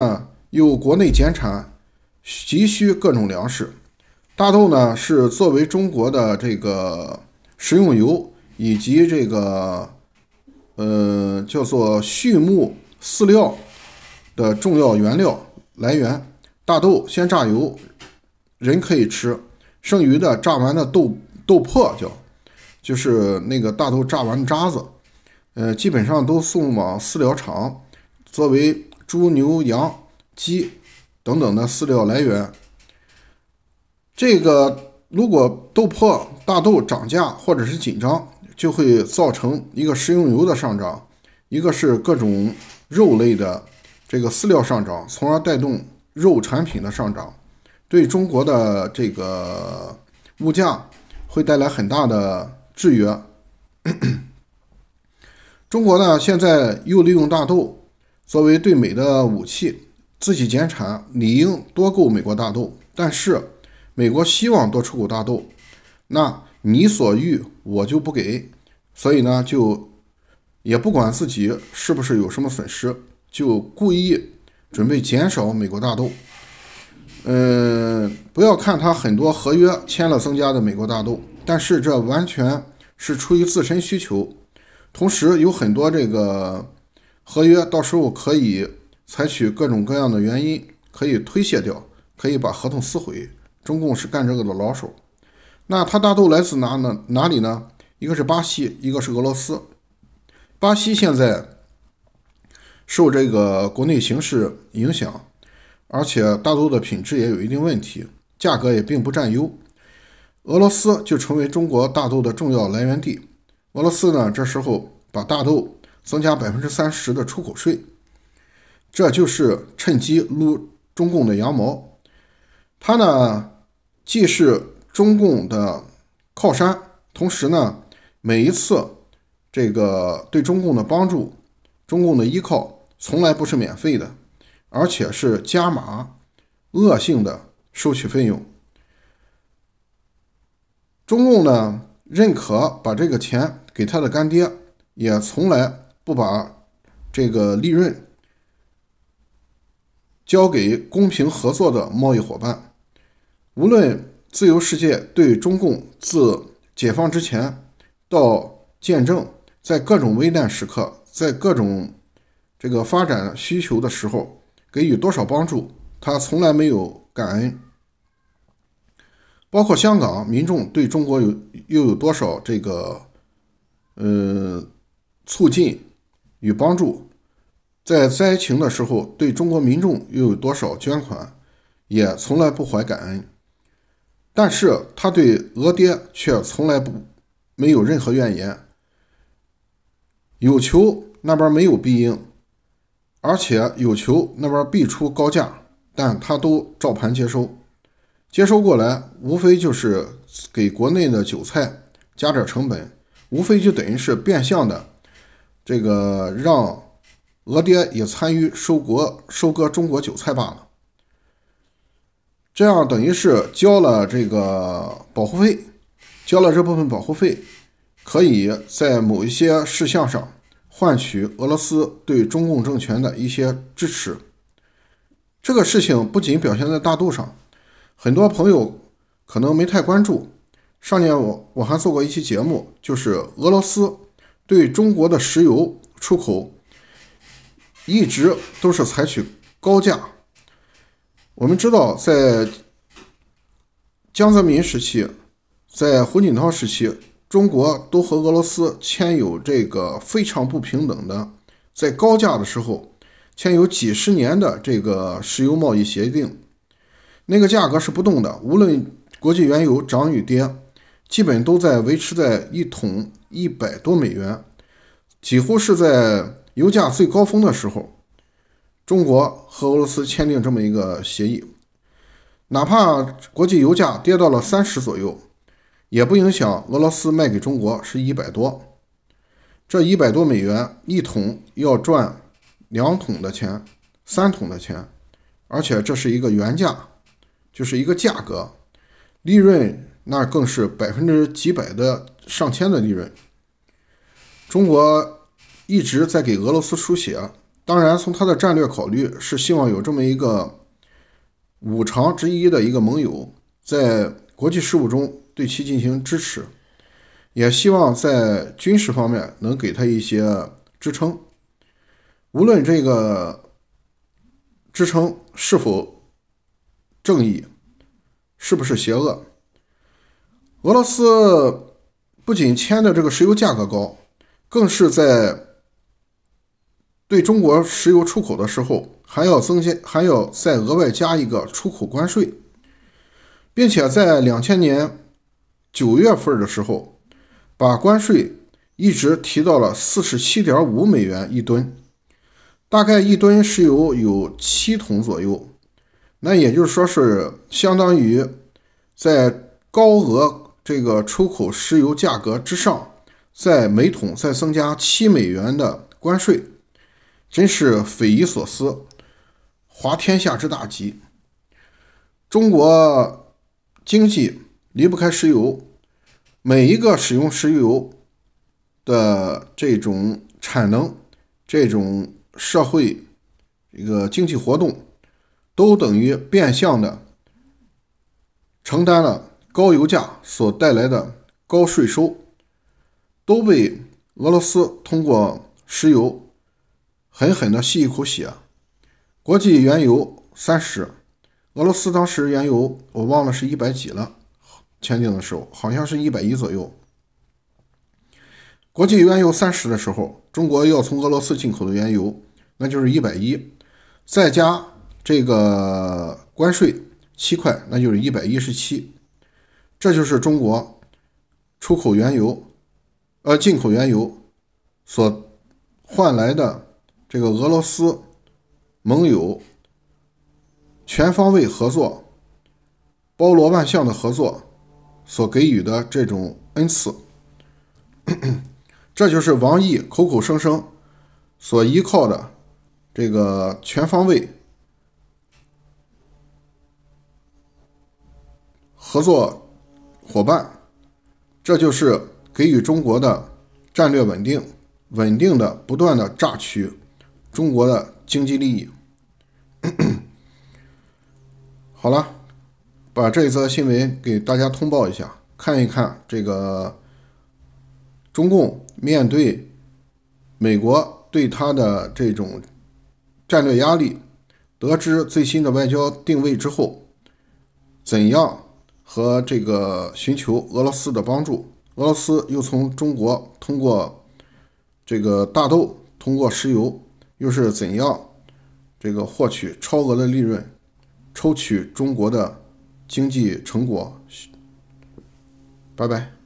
嗯，又国内减产，急需各种粮食。大豆呢，是作为中国的这个食用油以及这个呃叫做畜牧饲料的重要原料来源。大豆先榨油，人可以吃，剩余的榨完的豆豆粕叫就是那个大豆榨完的渣子，呃，基本上都送往饲料厂作为。猪牛羊鸡等等的饲料来源，这个如果豆粕大豆涨价或者是紧张，就会造成一个食用油的上涨，一个是各种肉类的这个饲料上涨，从而带动肉产品的上涨，对中国的这个物价会带来很大的制约。中国呢，现在又利用大豆。作为对美的武器，自己减产理应多购美国大豆，但是美国希望多出口大豆，那你所欲我就不给，所以呢就也不管自己是不是有什么损失，就故意准备减少美国大豆。嗯，不要看他很多合约签了增加的美国大豆，但是这完全是出于自身需求，同时有很多这个。合约到时候可以采取各种各样的原因，可以推卸掉，可以把合同撕毁。中共是干这个的老手，那他大豆来自哪呢？哪里呢？一个是巴西，一个是俄罗斯。巴西现在受这个国内形势影响，而且大豆的品质也有一定问题，价格也并不占优。俄罗斯就成为中国大豆的重要来源地。俄罗斯呢，这时候把大豆。增加百分之三十的出口税，这就是趁机撸中共的羊毛。他呢既是中共的靠山，同时呢每一次这个对中共的帮助，中共的依靠从来不是免费的，而且是加码恶性的收取费用。中共呢认可把这个钱给他的干爹，也从来。不把这个利润交给公平合作的贸易伙伴，无论自由世界对中共自解放之前到见证在各种危难时刻，在各种这个发展需求的时候给予多少帮助，他从来没有感恩。包括香港民众对中国有又有多少这个呃促进？与帮助，在灾情的时候，对中国民众又有多少捐款，也从来不怀感恩。但是他对俄爹却从来不没有任何怨言。有求那边没有必应，而且有求那边必出高价，但他都照盘接收。接收过来，无非就是给国内的韭菜加点成本，无非就等于是变相的。这个让俄爹也参与收国收割中国韭菜罢了，这样等于是交了这个保护费，交了这部分保护费，可以在某一些事项上换取俄罗斯对中共政权的一些支持。这个事情不仅表现在大度上，很多朋友可能没太关注。上年我我还做过一期节目，就是俄罗斯。对中国的石油出口一直都是采取高价。我们知道，在江泽民时期，在胡锦涛时期，中国都和俄罗斯签有这个非常不平等的，在高价的时候签有几十年的这个石油贸易协定，那个价格是不动的，无论国际原油涨与跌，基本都在维持在一桶。一百多美元，几乎是在油价最高峰的时候，中国和俄罗斯签订这么一个协议，哪怕国际油价跌到了三十左右，也不影响俄罗斯卖给中国是一百多。这一百多美元一桶要赚两桶的钱、三桶的钱，而且这是一个原价，就是一个价格利润。那更是百分之几百的、上千的利润。中国一直在给俄罗斯输血，当然，从他的战略考虑，是希望有这么一个五常之一的一个盟友，在国际事务中对其进行支持，也希望在军事方面能给他一些支撑。无论这个支撑是否正义，是不是邪恶。俄罗斯不仅签的这个石油价格高，更是在对中国石油出口的时候还要增加，还要再额外加一个出口关税，并且在两千年九月份的时候，把关税一直提到了四十七点五美元一吨，大概一吨石油有七桶左右，那也就是说是相当于在高额。这个出口石油价格之上，在每桶再增加七美元的关税，真是匪夷所思，滑天下之大稽。中国经济离不开石油，每一个使用石油的这种产能、这种社会一个经济活动，都等于变相的承担了。高油价所带来的高税收，都被俄罗斯通过石油狠狠的吸一口血。国际原油三十，俄罗斯当时原油我忘了是一百几了，签订的时候好像是一百一左右。国际原油三十的时候，中国要从俄罗斯进口的原油那就是一百一，再加这个关税七块，那就是一百一十七。这就是中国出口原油，呃，进口原油所换来的这个俄罗斯盟友全方位合作、包罗万象的合作所给予的这种恩赐。这就是王毅口口声声所依靠的这个全方位合作。伙伴，这就是给予中国的战略稳定，稳定的不断的榨取中国的经济利益。好了，把这一则新闻给大家通报一下，看一看这个中共面对美国对他的这种战略压力，得知最新的外交定位之后，怎样？和这个寻求俄罗斯的帮助，俄罗斯又从中国通过这个大豆、通过石油，又是怎样这个获取超额的利润，抽取中国的经济成果？拜拜。